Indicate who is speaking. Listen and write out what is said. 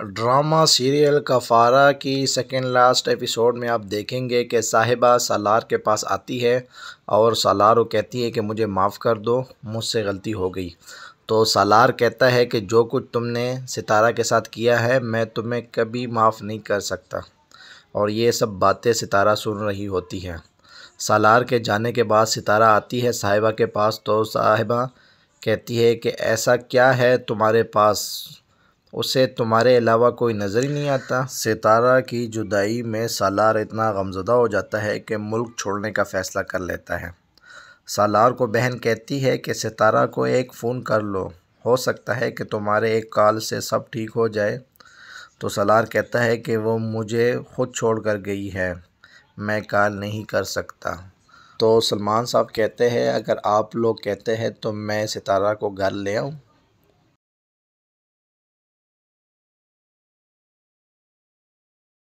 Speaker 1: drama serial कफ़ारा की second last episode में आप देखेंगे कि साहिबा सालार के पास आती है और सालार वो कहती है कि मुझे माफ़ कर दो मुझसे गलती हो गई तो सालार कहता है कि जो कुछ तुमने सितारा के साथ किया है मैं तुम्हें कभी माफ़ नहीं कर सकता और ये सब बातें सितारा सुन रही होती हैं सालार के जाने के बाद सितारा आती है साहिबा के पास तो साहिबा कहती है कि ऐसा क्या है तुम्हारे पास उसे तुम्हारे अलावा कोई नज़र ही नहीं आता सितारा की जुदाई में सालार इतना गमजदा हो जाता है कि मुल्क छोड़ने का फ़ैसला कर लेता है सालार को बहन कहती है कि सितारा को एक फ़ोन कर लो हो सकता है कि तुम्हारे एक कॉल से सब ठीक हो जाए तो सलार कहता है कि वो मुझे ख़ुद छोड़ कर गई है मैं कॉल नहीं कर सकता तो सलमान साहब कहते हैं अगर आप लोग कहते हैं तो मैं सितारा को घर ले आऊँ